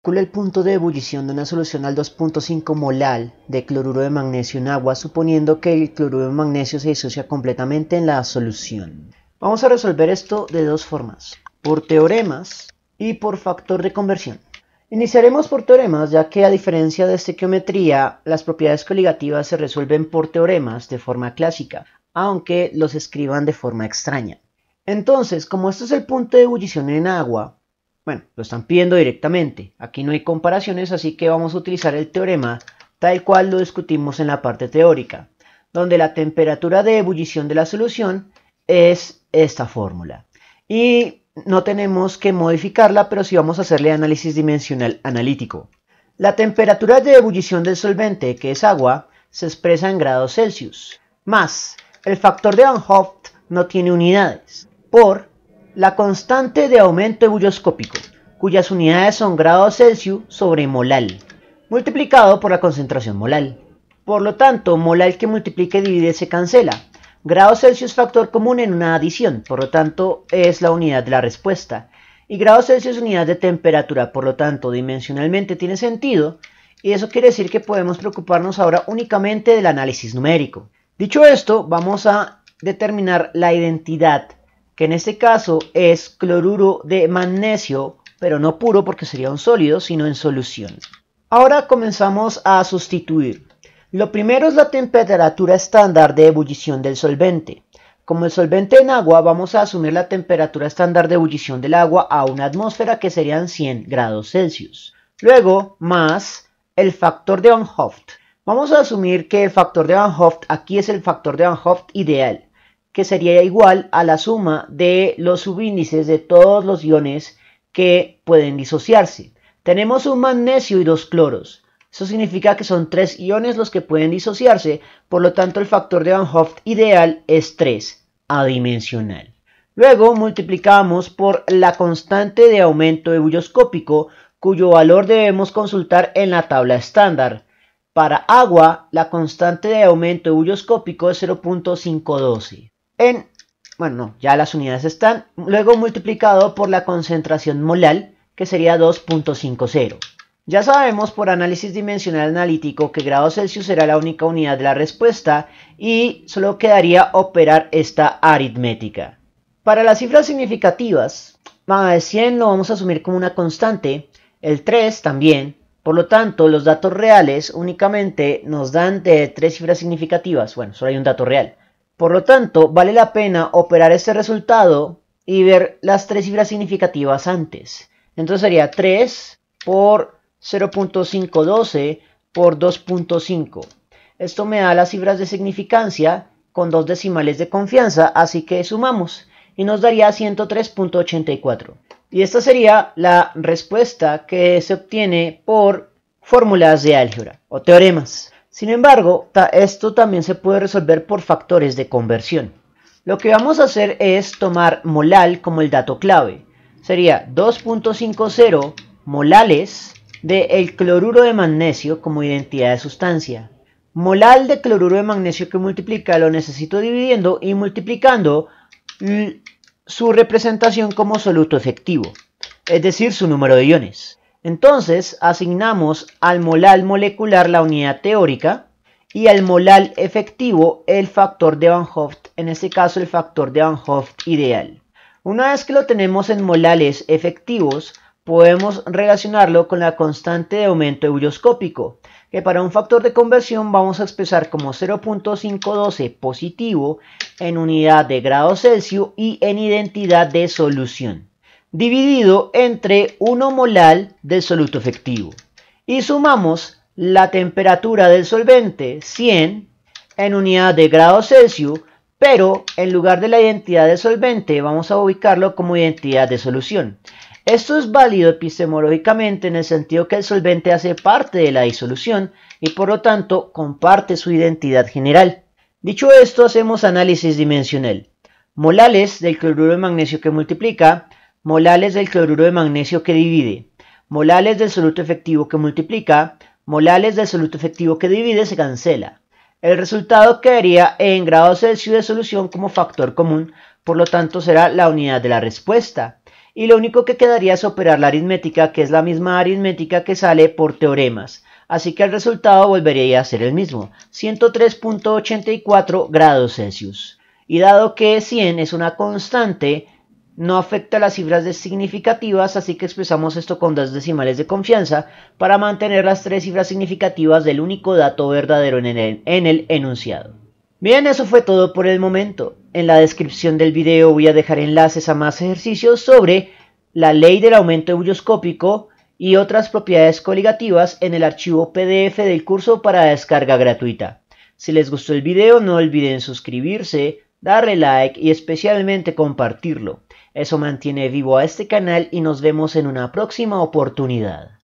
Calcula el punto de ebullición de una solución al 2.5 molal de cloruro de magnesio en agua, suponiendo que el cloruro de magnesio se disocia completamente en la solución. Vamos a resolver esto de dos formas, por teoremas y por factor de conversión. Iniciaremos por teoremas, ya que a diferencia de estequiometría, las propiedades coligativas se resuelven por teoremas de forma clásica, aunque los escriban de forma extraña. Entonces, como esto es el punto de ebullición en agua, bueno, lo están pidiendo directamente. Aquí no hay comparaciones, así que vamos a utilizar el teorema tal cual lo discutimos en la parte teórica, donde la temperatura de ebullición de la solución es esta fórmula. Y no tenemos que modificarla, pero sí vamos a hacerle análisis dimensional analítico. La temperatura de ebullición del solvente, que es agua, se expresa en grados Celsius, más el factor de Hoft no tiene unidades, por la constante de aumento ebullioscópico, cuyas unidades son grados Celsius sobre molal, multiplicado por la concentración molal. Por lo tanto, molal que multiplica y divide se cancela. Grados Celsius factor común en una adición, por lo tanto es la unidad de la respuesta. Y grados Celsius unidad de temperatura, por lo tanto dimensionalmente tiene sentido. Y eso quiere decir que podemos preocuparnos ahora únicamente del análisis numérico. Dicho esto, vamos a determinar la identidad que en este caso es cloruro de magnesio, pero no puro porque sería un sólido, sino en solución. Ahora comenzamos a sustituir. Lo primero es la temperatura estándar de ebullición del solvente. Como el solvente en agua, vamos a asumir la temperatura estándar de ebullición del agua a una atmósfera que serían 100 grados Celsius. Luego, más el factor de Van Vamos a asumir que el factor de Van aquí es el factor de Van ideal que sería igual a la suma de los subíndices de todos los iones que pueden disociarse. Tenemos un magnesio y dos cloros. Eso significa que son tres iones los que pueden disociarse, por lo tanto el factor de Van Hoft ideal es 3, adimensional. Luego multiplicamos por la constante de aumento ebulloscópico, cuyo valor debemos consultar en la tabla estándar. Para agua, la constante de aumento ebulloscópico es 0.512 en, bueno, no, ya las unidades están, luego multiplicado por la concentración molar, que sería 2.50. Ya sabemos por análisis dimensional analítico que grado Celsius será la única unidad de la respuesta y solo quedaría operar esta aritmética. Para las cifras significativas, más 100 lo vamos a asumir como una constante, el 3 también, por lo tanto los datos reales únicamente nos dan de tres cifras significativas, bueno, solo hay un dato real. Por lo tanto, vale la pena operar este resultado y ver las tres cifras significativas antes. Entonces sería 3 por 0.512 por 2.5. Esto me da las cifras de significancia con dos decimales de confianza, así que sumamos y nos daría 103.84. Y esta sería la respuesta que se obtiene por fórmulas de álgebra o teoremas. Sin embargo, esto también se puede resolver por factores de conversión. Lo que vamos a hacer es tomar molal como el dato clave. Sería 2.50 molales de el cloruro de magnesio como identidad de sustancia. Molal de cloruro de magnesio que multiplica lo necesito dividiendo y multiplicando su representación como soluto efectivo, es decir, su número de iones. Entonces asignamos al molal molecular la unidad teórica y al molal efectivo el factor de Van Hoft, en este caso el factor de Van Hoft ideal. Una vez que lo tenemos en molales efectivos, podemos relacionarlo con la constante de aumento euroscópico, que para un factor de conversión vamos a expresar como 0.512 positivo en unidad de grado Celsius y en identidad de solución dividido entre 1 molal del soluto efectivo. Y sumamos la temperatura del solvente 100 en unidad de grado Celsius, pero en lugar de la identidad del solvente vamos a ubicarlo como identidad de solución. Esto es válido epistemológicamente en el sentido que el solvente hace parte de la disolución y por lo tanto comparte su identidad general. Dicho esto, hacemos análisis dimensional. Molales del cloruro de magnesio que multiplica molales del cloruro de magnesio que divide, molales del soluto efectivo que multiplica, molales del soluto efectivo que divide se cancela. El resultado quedaría en grados Celsius de solución como factor común, por lo tanto será la unidad de la respuesta. Y lo único que quedaría es operar la aritmética, que es la misma aritmética que sale por teoremas. Así que el resultado volvería a ser el mismo, 103.84 grados Celsius. Y dado que 100 es una constante, no afecta las cifras significativas, así que expresamos esto con dos decimales de confianza para mantener las tres cifras significativas del único dato verdadero en el, enunciado. Bien, eso fue todo por el momento. En la descripción del video voy a dejar enlaces a más ejercicios sobre la ley del aumento ebulloscópico y otras propiedades coligativas en el archivo PDF del curso para descarga gratuita. Si les gustó el video no olviden suscribirse, darle like y especialmente compartirlo. Eso mantiene vivo a este canal y nos vemos en una próxima oportunidad.